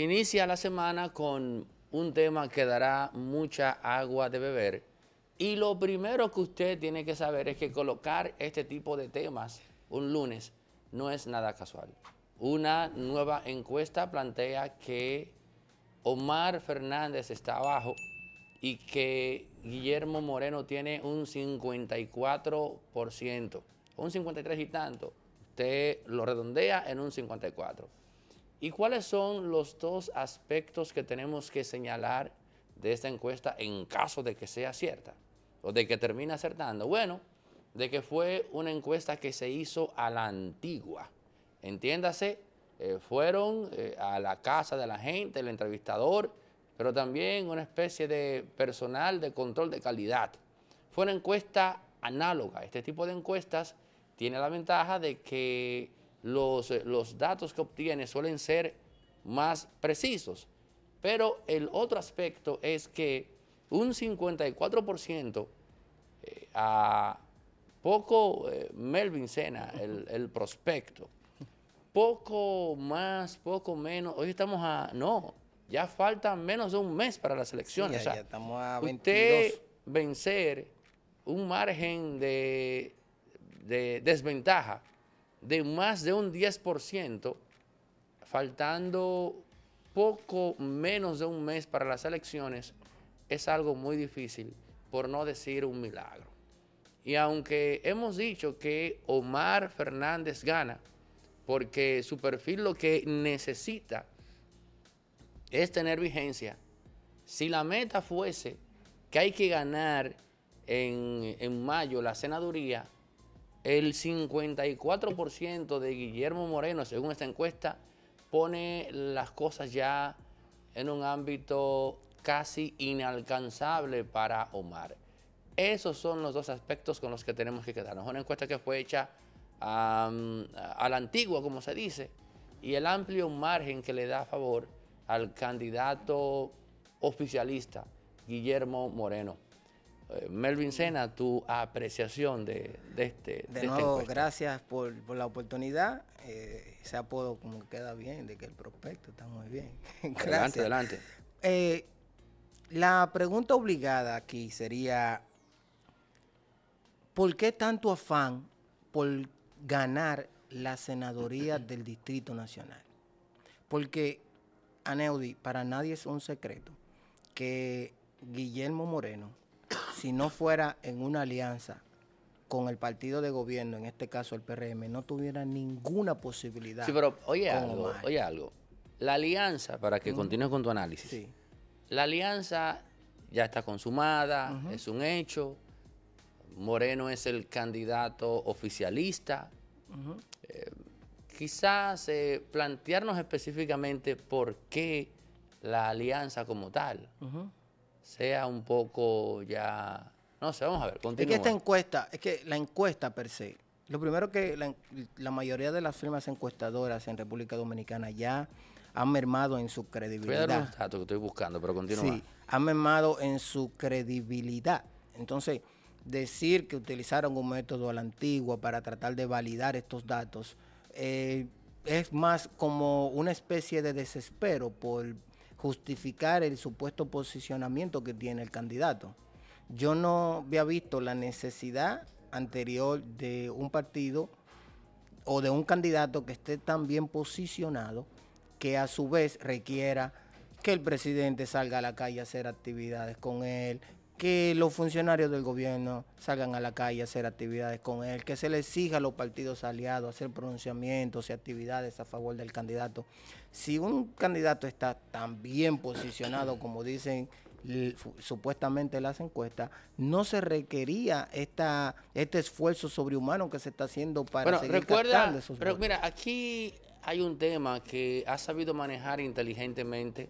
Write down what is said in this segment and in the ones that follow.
Inicia la semana con un tema que dará mucha agua de beber. Y lo primero que usted tiene que saber es que colocar este tipo de temas un lunes no es nada casual. Una nueva encuesta plantea que Omar Fernández está abajo y que Guillermo Moreno tiene un 54%, un 53 y tanto. Usted lo redondea en un 54. ¿Y cuáles son los dos aspectos que tenemos que señalar de esta encuesta en caso de que sea cierta o de que termine acertando? Bueno, de que fue una encuesta que se hizo a la antigua. Entiéndase, eh, fueron eh, a la casa de la gente, el entrevistador, pero también una especie de personal de control de calidad. Fue una encuesta análoga. Este tipo de encuestas tiene la ventaja de que los, eh, los datos que obtiene suelen ser más precisos. Pero el otro aspecto es que un 54% eh, a poco eh, Melvin Sena, el, prospecto, poco más, poco menos, hoy estamos a, no, ya falta menos de un mes para las elecciones. Usted vencer un margen de, de desventaja de más de un 10%, faltando poco menos de un mes para las elecciones, es algo muy difícil, por no decir un milagro. Y aunque hemos dicho que Omar Fernández gana, porque su perfil lo que necesita es tener vigencia, si la meta fuese que hay que ganar en, en mayo la senaduría, el 54% de Guillermo Moreno, según esta encuesta, pone las cosas ya en un ámbito casi inalcanzable para Omar. Esos son los dos aspectos con los que tenemos que quedarnos. Una encuesta que fue hecha a la antigua, como se dice, y el amplio margen que le da a favor al candidato oficialista Guillermo Moreno. Eh, Melvin Sena, tu apreciación de, este. De, de nuevo, gracias por, la oportunidad. Se eh, ese apodo como queda bien, de que el prospecto está muy bien. adelante, adelante. Eh, la pregunta obligada aquí sería, ¿por qué tanto afán por ganar la senadoría del Distrito Nacional? Porque, Aneudi, para nadie es un secreto que Guillermo Moreno, si no fuera en una alianza con el partido de gobierno, en este caso el PRM, no tuviera ninguna posibilidad. Sí, pero oye algo, oye algo. La alianza, para que continúes continúe con tu análisis, sí. la alianza ya está consumada, es un hecho. Moreno es el candidato oficialista. Eh, quizás eh, plantearnos específicamente por qué la alianza como tal sea un poco ya... No sé, vamos a ver, Es que esta encuesta, es que la encuesta per se, lo primero que la, la mayoría de las firmas encuestadoras en República Dominicana ya han mermado en su credibilidad. Voy a datos que estoy buscando, pero continúa. Sí, han mermado en su credibilidad. Entonces, decir que utilizaron un método a la antigua para tratar de validar estos datos eh, es más como una especie de desespero por, justificar el supuesto posicionamiento que tiene el candidato. Yo no había visto la necesidad anterior de un partido o de un candidato que esté tan bien posicionado que a su vez requiera que el presidente salga a la calle a hacer actividades con él, que los funcionarios del gobierno salgan a la calle a hacer actividades con él, que se le exija a los partidos aliados hacer pronunciamientos y actividades a favor del candidato. Si un candidato está tan bien posicionado como dicen supuestamente las encuestas, no se requería esta, este esfuerzo sobrehumano que se está haciendo para seguir recuerda, esos Pero mira, aquí hay un tema que ha sabido manejar inteligentemente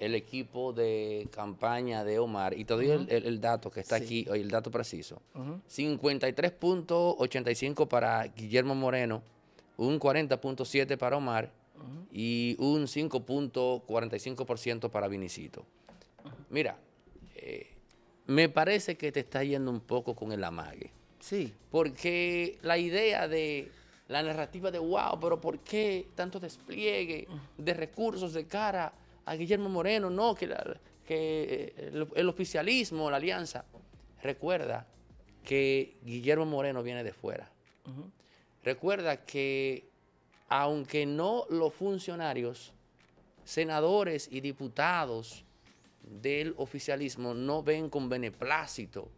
el equipo de campaña de Omar, y te doy el, dato que está aquí, el dato preciso, 53.85 para Guillermo Moreno, un 40.7 para Omar y un 5.45% para Vinicito. Mira, eh, me parece que te está yendo un poco con el amague. Sí. Porque la idea de la narrativa de, wow, pero ¿por qué tanto despliegue de recursos de cara a Guillermo Moreno, no, que, eh, el, oficialismo, la alianza. Recuerda que Guillermo Moreno viene de fuera. Recuerda que aunque no los funcionarios, senadores y diputados del oficialismo no ven con beneplácito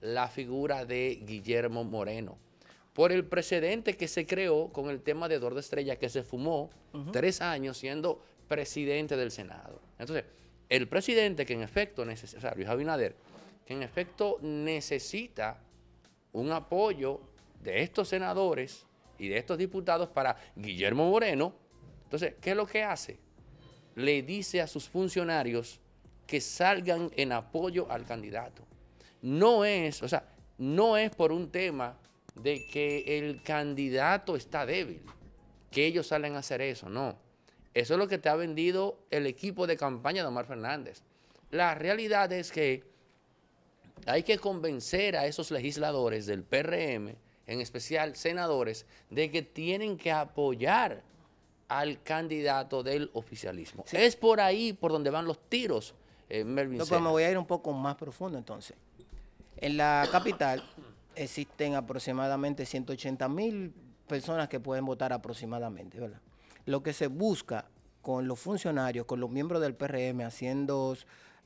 la figura de Guillermo Moreno. Por el precedente que se creó con el tema de Dor de Estrella, que se fumó tres años siendo presidente del Senado. Entonces, el presidente que en efecto necesita, o sea, Luis Abinader, que en efecto necesita un apoyo de estos senadores y de estos diputados para Guillermo Moreno. Entonces, ¿qué es lo que hace? Le dice a sus funcionarios que salgan en apoyo al candidato. No es, o sea, no es por un tema de que el candidato está débil, que ellos salen a hacer eso, no. Eso es lo que te ha vendido el equipo de campaña de Omar Fernández. La realidad es que hay que convencer a esos legisladores del PRM, en especial senadores, de que tienen que apoyar al candidato del oficialismo. Es por ahí por donde van los tiros, eh, Melvin. No, me voy a ir un poco más profundo entonces. En la capital existen aproximadamente 180 mil personas que pueden votar aproximadamente, ¿verdad? lo que se busca con los funcionarios, con los miembros del PRM haciendo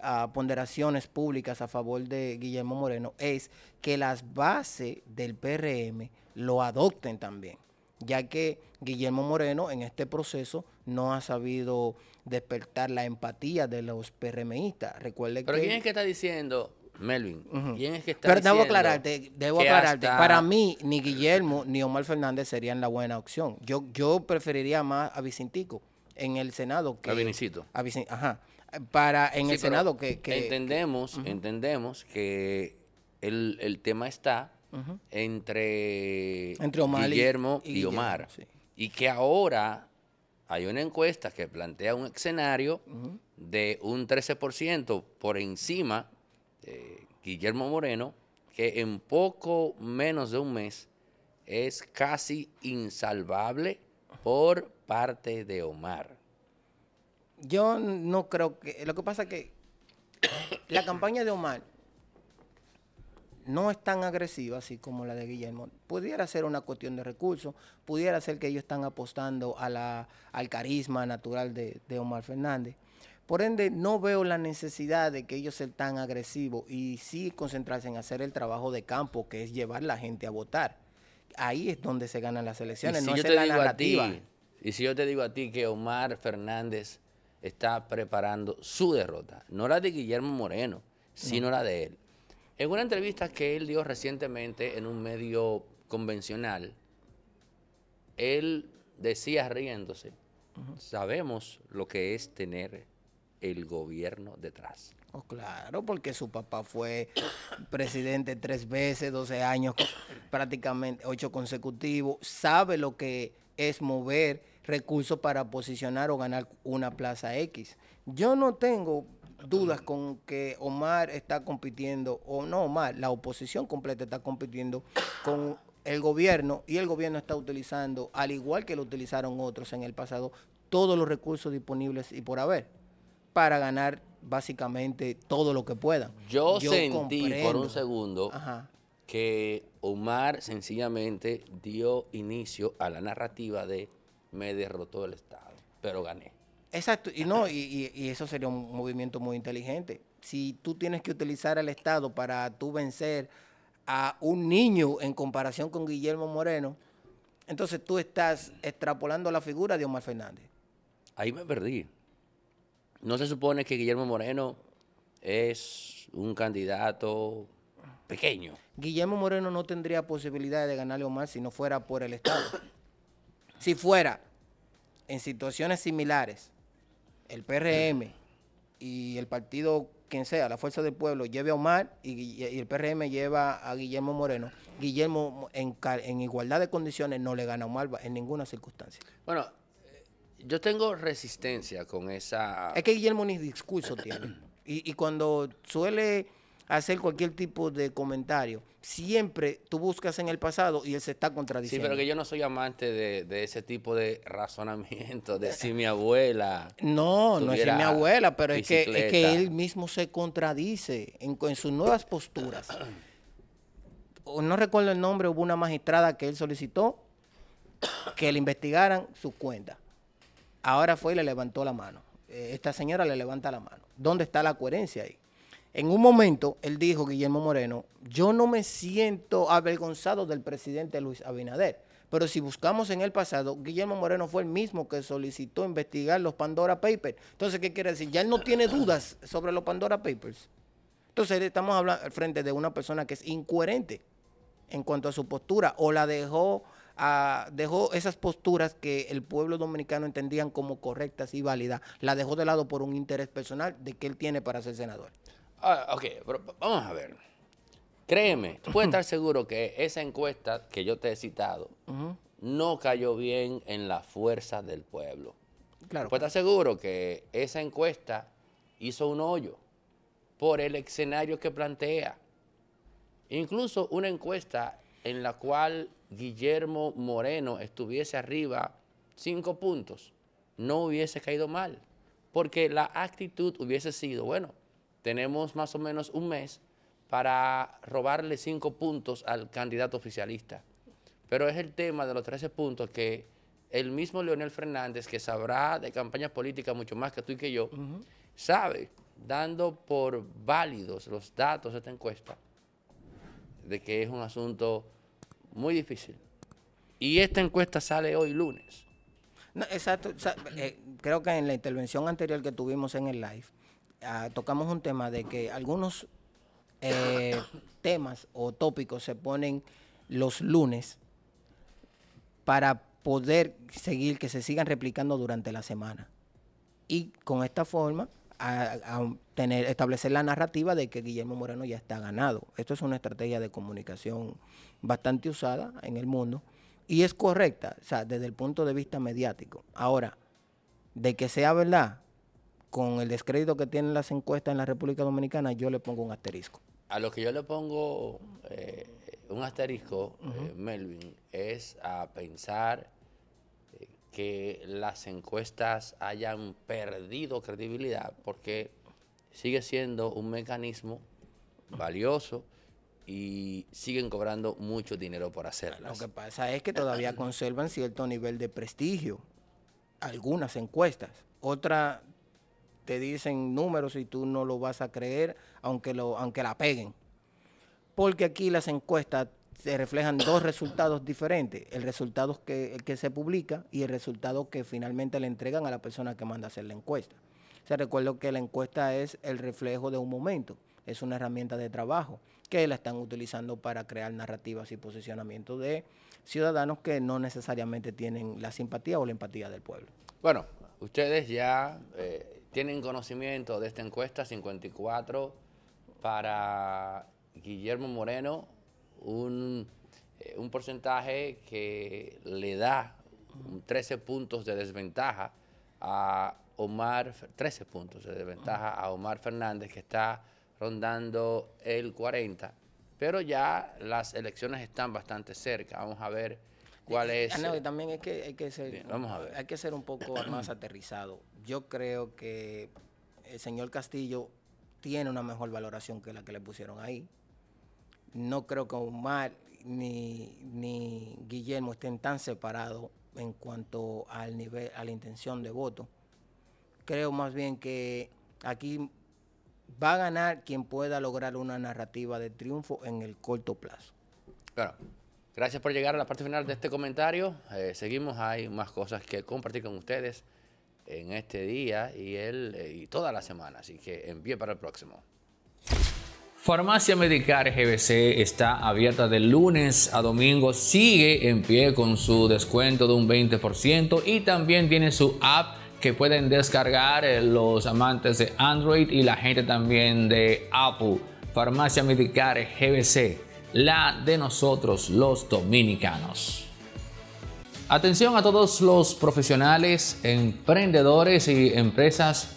ah, ponderaciones públicas a favor de Guillermo Moreno es que las bases del PRM lo adopten también, ya que Guillermo Moreno en este proceso no ha sabido despertar la empatía de los PRMistas. Recuerde Pero ¿quién es que está diciendo Melvin, ¿quién es que está Pero debo aclararte, debo aclararte. Para mí, ni Guillermo ni Omar Fernández serían la buena opción. Yo, yo preferiría más a Vicintico en el Senado que... A Vinicito. A ajá. Para en el Senado que... entendemos, entendemos que el, tema está entre, entre Guillermo y, Omar. Y que ahora hay una encuesta que plantea un escenario de un 13% por encima eh, Guillermo Moreno, que en poco menos de un mes es casi insalvable por parte de Omar. Yo no creo que... Lo que pasa es que la campaña de Omar no es tan agresiva así como la de Guillermo. Pudiera ser una cuestión de recursos, pudiera ser que ellos están apostando a la, al carisma natural de Omar Fernández. Por ende, no veo la necesidad de que ellos sean tan agresivos y sí concentrarse en hacer el trabajo de campo, que es llevar la gente a votar. Ahí es donde se ganan las elecciones, no es la narrativa. y si yo te digo a ti que Omar Fernández está preparando su derrota, no la de Guillermo Moreno, sino la de él. En una entrevista que él dio recientemente en un medio convencional, él decía riéndose, sabemos lo que es tener el gobierno detrás. Oh, claro, porque su papá fue presidente tres veces, 12 años, prácticamente ocho consecutivos, sabe lo que es mover recursos para posicionar o ganar una plaza X. Yo no tengo dudas con que Omar está compitiendo, o no Omar, la oposición completa está compitiendo con el gobierno y el gobierno está utilizando, al igual que lo utilizaron otros en el pasado, todos los recursos disponibles y por haber para ganar básicamente todo lo que puedan. Yo, sentí por un segundo que Omar sencillamente dio inicio a la narrativa de me derrotó el Estado, pero gané. Exacto, y no, y, y, eso sería un movimiento muy inteligente. Si tú tienes que utilizar al Estado para tú vencer a un niño en comparación con Guillermo Moreno, entonces tú estás extrapolando la figura de Omar Fernández. Ahí me perdí. ¿No se supone que Guillermo Moreno es un candidato pequeño? Guillermo Moreno no tendría posibilidad de ganarle a Omar si no fuera por el Estado. si fuera en situaciones similares, el PRM y el partido quien sea, la Fuerza del Pueblo, lleve a Omar y, el PRM lleva a Guillermo Moreno. Guillermo, en, en, igualdad de condiciones, no le gana a Omar en ninguna circunstancia. Bueno, yo tengo resistencia con esa... Es que Guillermo ni discurso tiene. Y, cuando suele hacer cualquier tipo de comentario, siempre tú buscas en el pasado y él se está contradiciendo. Sí, pero que yo no soy amante de, ese tipo de razonamiento, de si mi abuela. No, no es si mi abuela, pero es que, es que, él mismo se contradice en, sus nuevas posturas. no recuerdo el nombre, hubo una magistrada que él solicitó que le investigaran sus cuentas. Ahora fue y le levantó la mano. Eh, esta señora le levanta la mano. ¿Dónde está la coherencia ahí? En un momento, él dijo, Guillermo Moreno, yo no me siento avergonzado del presidente Luis Abinader. Pero si buscamos en el pasado, Guillermo Moreno fue el mismo que solicitó investigar los Pandora Papers. Entonces, ¿qué quiere decir? Ya él no tiene dudas sobre los Pandora Papers. Entonces, estamos hablando al frente de una persona que es incoherente en cuanto a su postura o la dejó dejó esas posturas que el pueblo dominicano entendían como correctas y válidas, la dejó de lado por un interés personal de que él tiene para ser senador. Ah, ok, vamos a ver. Créeme, tú puedes estar seguro que esa encuesta que yo te he citado no cayó bien en la fuerza del pueblo. Claro. Puedes estar seguro que esa encuesta hizo un hoyo por el escenario que plantea. Incluso una encuesta en la cual Guillermo Moreno estuviese arriba cinco puntos, no hubiese caído mal, porque la actitud hubiese sido, bueno, tenemos más o menos un mes para robarle cinco puntos al candidato oficialista. Pero es el tema de los 13 puntos que el mismo Leonel Fernández, que sabrá de campañas políticas mucho más que tú y que yo, sabe, dando por válidos los datos de esta encuesta, de que es un asunto muy difícil. Y esta encuesta sale hoy lunes. exacto. Eh, creo que en la intervención anterior que tuvimos en el live, ah, tocamos un tema de que algunos eh, temas o tópicos se ponen los lunes para poder seguir, que se sigan replicando durante la semana. Y con esta forma a, establecer la narrativa de que Guillermo Moreno ya está ganado. Esto es una estrategia de comunicación bastante usada en el mundo y es correcta, o sea, desde el punto de vista mediático. Ahora, de que sea verdad, con el descrédito que tienen las encuestas en la República Dominicana, yo le pongo un asterisco. A lo que yo le pongo eh, un asterisco, eh, Melvin, es a pensar que las encuestas hayan perdido credibilidad porque sigue siendo un mecanismo valioso y siguen cobrando mucho dinero por hacerlas. Lo que pasa es que todavía conservan cierto nivel de prestigio algunas encuestas. Otras te dicen números y tú no lo vas a creer aunque, lo, aunque la peguen. Porque aquí las encuestas se reflejan dos resultados diferentes, el resultado que, que se publica y el resultado que finalmente le entregan a la persona que manda a hacer la encuesta. se recuerda que la encuesta es el reflejo de un momento, es una herramienta de trabajo que la están utilizando para crear narrativas y posicionamiento de ciudadanos que no necesariamente tienen la simpatía o la empatía del pueblo. Bueno, ustedes ya eh, tienen conocimiento de esta encuesta 54 para Guillermo Moreno un, eh, un porcentaje que le da 13 puntos de desventaja a Omar, 13 puntos de desventaja a Omar Fernández, que está rondando el 40, pero ya las elecciones están bastante cerca. Vamos a ver cuál eh, es. Ah, y eh, también es que hay que ser, Hay que ser un poco más aterrizado. Yo creo que el señor Castillo tiene una mejor valoración que la que le pusieron ahí no creo que Omar ni, ni Guillermo estén tan separados en cuanto al nivel, a la intención de voto. Creo más bien que aquí va a ganar quien pueda lograr una narrativa de triunfo en el corto plazo. Bueno, gracias por llegar a la parte final de este comentario. Eh, seguimos, hay más cosas que compartir con ustedes en este día y, el, eh, y toda la semana, así que en para el próximo. Farmacia Medicar GBC está abierta de lunes a domingo, sigue en pie con su descuento de un 20% y también tiene su app que pueden descargar eh, los amantes de Android y la gente también de Apple. Farmacia Medicar GBC, la de nosotros los dominicanos. Atención a todos los profesionales, emprendedores y empresas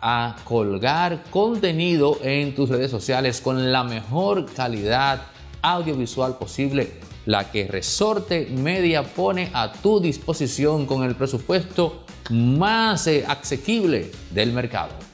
a colgar contenido en tus redes sociales con la mejor calidad audiovisual posible, la que Resorte Media pone a tu disposición con el presupuesto más eh, accesible del mercado.